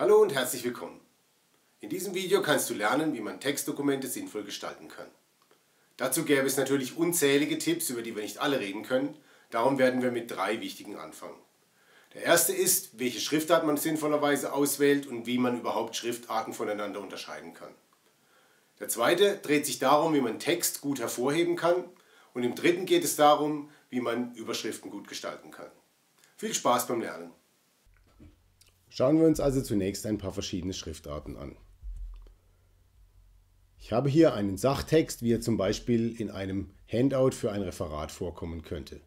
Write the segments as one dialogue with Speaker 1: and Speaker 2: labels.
Speaker 1: Hallo und herzlich willkommen. In diesem Video kannst du lernen, wie man Textdokumente sinnvoll gestalten kann. Dazu gäbe es natürlich unzählige Tipps, über die wir nicht alle reden können. Darum werden wir mit drei wichtigen anfangen. Der erste ist, welche Schriftart man sinnvollerweise auswählt und wie man überhaupt Schriftarten voneinander unterscheiden kann. Der zweite dreht sich darum, wie man Text gut hervorheben kann. Und im dritten geht es darum, wie man Überschriften gut gestalten kann. Viel Spaß beim Lernen! Schauen wir uns also zunächst ein paar verschiedene Schriftarten an. Ich habe hier einen Sachtext, wie er zum Beispiel in einem Handout für ein Referat vorkommen könnte.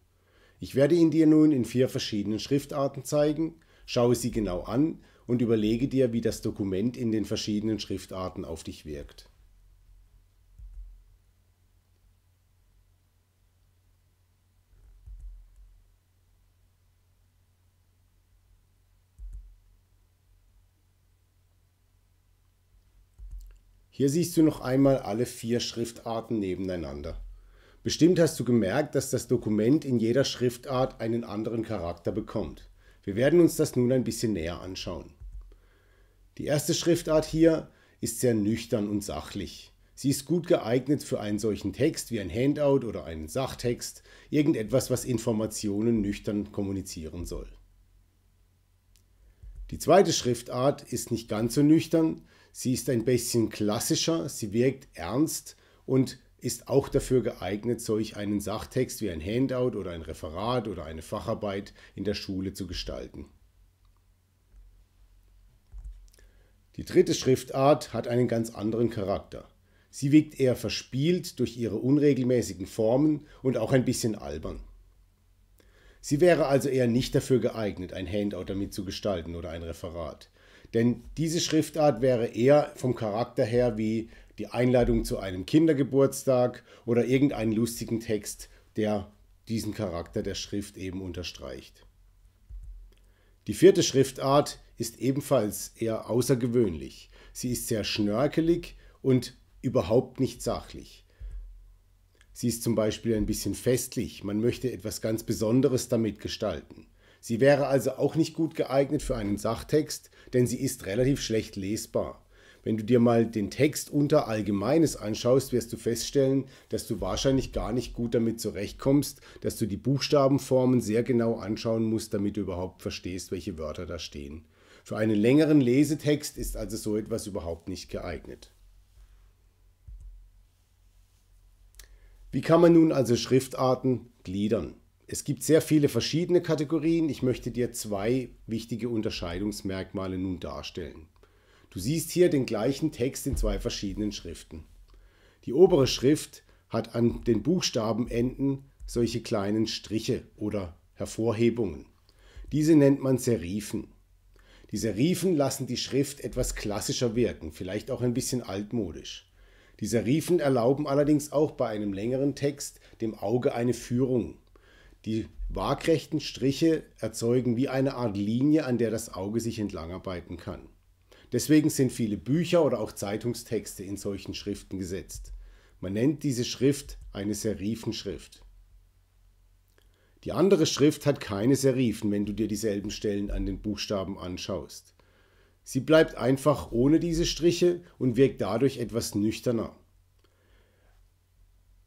Speaker 1: Ich werde ihn dir nun in vier verschiedenen Schriftarten zeigen, schaue sie genau an und überlege dir, wie das Dokument in den verschiedenen Schriftarten auf dich wirkt. Hier siehst du noch einmal alle vier Schriftarten nebeneinander. Bestimmt hast du gemerkt, dass das Dokument in jeder Schriftart einen anderen Charakter bekommt. Wir werden uns das nun ein bisschen näher anschauen. Die erste Schriftart hier ist sehr nüchtern und sachlich. Sie ist gut geeignet für einen solchen Text wie ein Handout oder einen Sachtext, irgendetwas, was Informationen nüchtern kommunizieren soll. Die zweite Schriftart ist nicht ganz so nüchtern, Sie ist ein bisschen klassischer, sie wirkt ernst und ist auch dafür geeignet, solch einen Sachtext wie ein Handout oder ein Referat oder eine Facharbeit in der Schule zu gestalten. Die dritte Schriftart hat einen ganz anderen Charakter. Sie wirkt eher verspielt durch ihre unregelmäßigen Formen und auch ein bisschen albern. Sie wäre also eher nicht dafür geeignet, ein Handout damit zu gestalten oder ein Referat. Denn diese Schriftart wäre eher vom Charakter her wie die Einladung zu einem Kindergeburtstag oder irgendeinen lustigen Text, der diesen Charakter der Schrift eben unterstreicht. Die vierte Schriftart ist ebenfalls eher außergewöhnlich. Sie ist sehr schnörkelig und überhaupt nicht sachlich. Sie ist zum Beispiel ein bisschen festlich, man möchte etwas ganz Besonderes damit gestalten. Sie wäre also auch nicht gut geeignet für einen Sachtext, denn sie ist relativ schlecht lesbar. Wenn du dir mal den Text unter Allgemeines anschaust, wirst du feststellen, dass du wahrscheinlich gar nicht gut damit zurechtkommst, dass du die Buchstabenformen sehr genau anschauen musst, damit du überhaupt verstehst, welche Wörter da stehen. Für einen längeren Lesetext ist also so etwas überhaupt nicht geeignet. Wie kann man nun also Schriftarten gliedern? Es gibt sehr viele verschiedene Kategorien. Ich möchte dir zwei wichtige Unterscheidungsmerkmale nun darstellen. Du siehst hier den gleichen Text in zwei verschiedenen Schriften. Die obere Schrift hat an den Buchstabenenden solche kleinen Striche oder Hervorhebungen. Diese nennt man Serifen. Die Serifen lassen die Schrift etwas klassischer wirken, vielleicht auch ein bisschen altmodisch. Die Serifen erlauben allerdings auch bei einem längeren Text dem Auge eine Führung. Die waagrechten Striche erzeugen wie eine Art Linie, an der das Auge sich entlangarbeiten kann. Deswegen sind viele Bücher oder auch Zeitungstexte in solchen Schriften gesetzt. Man nennt diese Schrift eine Serifenschrift. Die andere Schrift hat keine Serifen, wenn du dir dieselben Stellen an den Buchstaben anschaust. Sie bleibt einfach ohne diese Striche und wirkt dadurch etwas nüchterner.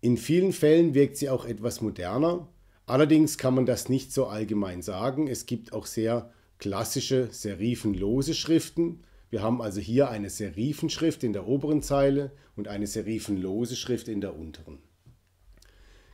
Speaker 1: In vielen Fällen wirkt sie auch etwas moderner, Allerdings kann man das nicht so allgemein sagen. Es gibt auch sehr klassische serifenlose Schriften. Wir haben also hier eine Serifenschrift in der oberen Zeile und eine serifenlose Schrift in der unteren.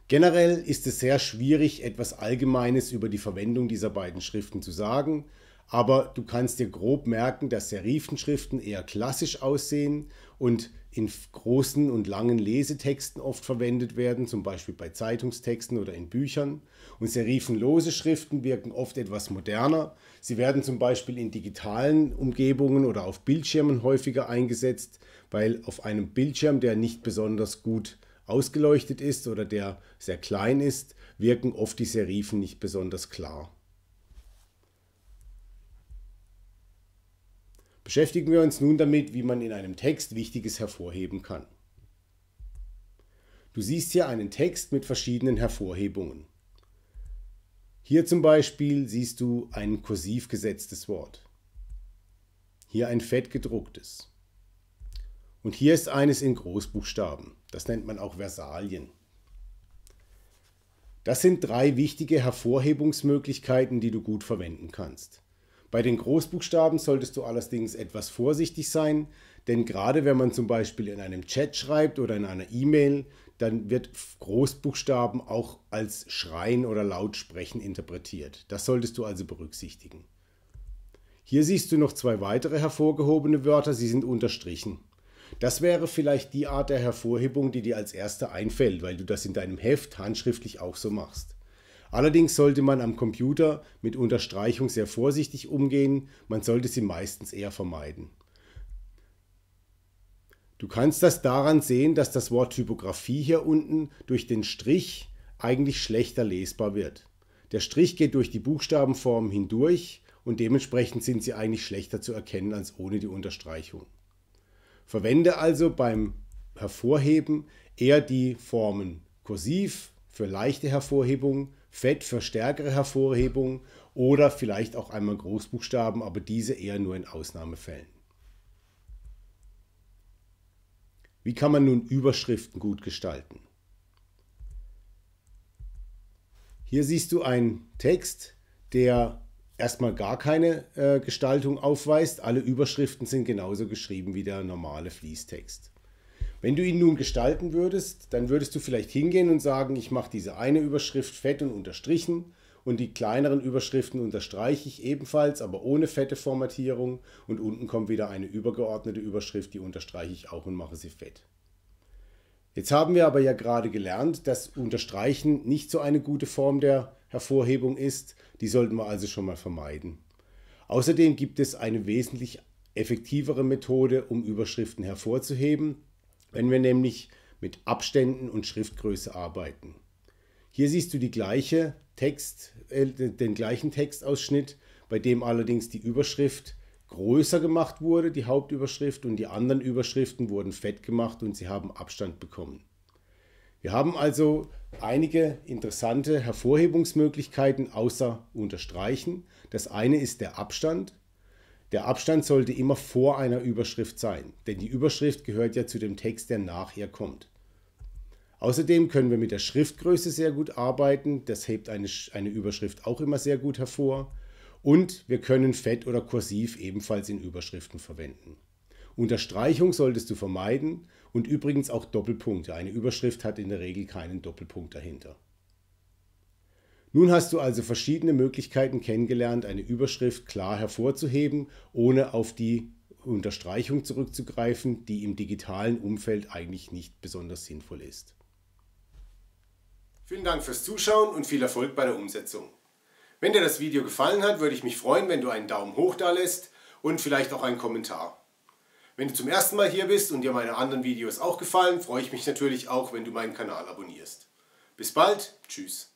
Speaker 1: Generell ist es sehr schwierig, etwas Allgemeines über die Verwendung dieser beiden Schriften zu sagen, aber du kannst dir grob merken, dass Serifenschriften eher klassisch aussehen und in großen und langen Lesetexten oft verwendet werden, zum Beispiel bei Zeitungstexten oder in Büchern. Und serifenlose Schriften wirken oft etwas moderner. Sie werden zum Beispiel in digitalen Umgebungen oder auf Bildschirmen häufiger eingesetzt, weil auf einem Bildschirm, der nicht besonders gut ausgeleuchtet ist oder der sehr klein ist, wirken oft die Serifen nicht besonders klar. Beschäftigen wir uns nun damit, wie man in einem Text Wichtiges hervorheben kann. Du siehst hier einen Text mit verschiedenen Hervorhebungen. Hier zum Beispiel siehst du ein kursiv gesetztes Wort. Hier ein fett gedrucktes. Und hier ist eines in Großbuchstaben. Das nennt man auch Versalien. Das sind drei wichtige Hervorhebungsmöglichkeiten, die du gut verwenden kannst. Bei den Großbuchstaben solltest du allerdings etwas vorsichtig sein, denn gerade wenn man zum Beispiel in einem Chat schreibt oder in einer E-Mail, dann wird Großbuchstaben auch als Schreien oder Lautsprechen interpretiert. Das solltest du also berücksichtigen. Hier siehst du noch zwei weitere hervorgehobene Wörter, sie sind unterstrichen. Das wäre vielleicht die Art der Hervorhebung, die dir als erste einfällt, weil du das in deinem Heft handschriftlich auch so machst. Allerdings sollte man am Computer mit Unterstreichung sehr vorsichtig umgehen, man sollte sie meistens eher vermeiden. Du kannst das daran sehen, dass das Wort Typografie hier unten durch den Strich eigentlich schlechter lesbar wird. Der Strich geht durch die Buchstabenform hindurch und dementsprechend sind sie eigentlich schlechter zu erkennen als ohne die Unterstreichung. Verwende also beim Hervorheben eher die Formen kursiv für leichte Hervorhebung, Fett für stärkere Hervorhebung oder vielleicht auch einmal Großbuchstaben, aber diese eher nur in Ausnahmefällen. Wie kann man nun Überschriften gut gestalten? Hier siehst du einen Text, der erstmal gar keine äh, Gestaltung aufweist. Alle Überschriften sind genauso geschrieben wie der normale Fließtext. Wenn du ihn nun gestalten würdest, dann würdest du vielleicht hingehen und sagen, ich mache diese eine Überschrift fett und unterstrichen und die kleineren Überschriften unterstreiche ich ebenfalls, aber ohne fette Formatierung und unten kommt wieder eine übergeordnete Überschrift, die unterstreiche ich auch und mache sie fett. Jetzt haben wir aber ja gerade gelernt, dass Unterstreichen nicht so eine gute Form der Hervorhebung ist, die sollten wir also schon mal vermeiden. Außerdem gibt es eine wesentlich effektivere Methode, um Überschriften hervorzuheben, wenn wir nämlich mit Abständen und Schriftgröße arbeiten. Hier siehst du die gleiche Text, äh, den gleichen Textausschnitt, bei dem allerdings die Überschrift größer gemacht wurde, die Hauptüberschrift, und die anderen Überschriften wurden fett gemacht und sie haben Abstand bekommen. Wir haben also einige interessante Hervorhebungsmöglichkeiten außer Unterstreichen. Das eine ist der Abstand. Der Abstand sollte immer vor einer Überschrift sein, denn die Überschrift gehört ja zu dem Text, der nachher kommt. Außerdem können wir mit der Schriftgröße sehr gut arbeiten, das hebt eine, eine Überschrift auch immer sehr gut hervor. Und wir können Fett oder Kursiv ebenfalls in Überschriften verwenden. Unterstreichung solltest du vermeiden und übrigens auch Doppelpunkte. Eine Überschrift hat in der Regel keinen Doppelpunkt dahinter. Nun hast du also verschiedene Möglichkeiten kennengelernt, eine Überschrift klar hervorzuheben, ohne auf die Unterstreichung zurückzugreifen, die im digitalen Umfeld eigentlich nicht besonders sinnvoll ist. Vielen Dank fürs Zuschauen und viel Erfolg bei der Umsetzung. Wenn dir das Video gefallen hat, würde ich mich freuen, wenn du einen Daumen hoch da lässt und vielleicht auch einen Kommentar. Wenn du zum ersten Mal hier bist und dir meine anderen Videos auch gefallen, freue ich mich natürlich auch, wenn du meinen Kanal abonnierst. Bis bald, tschüss.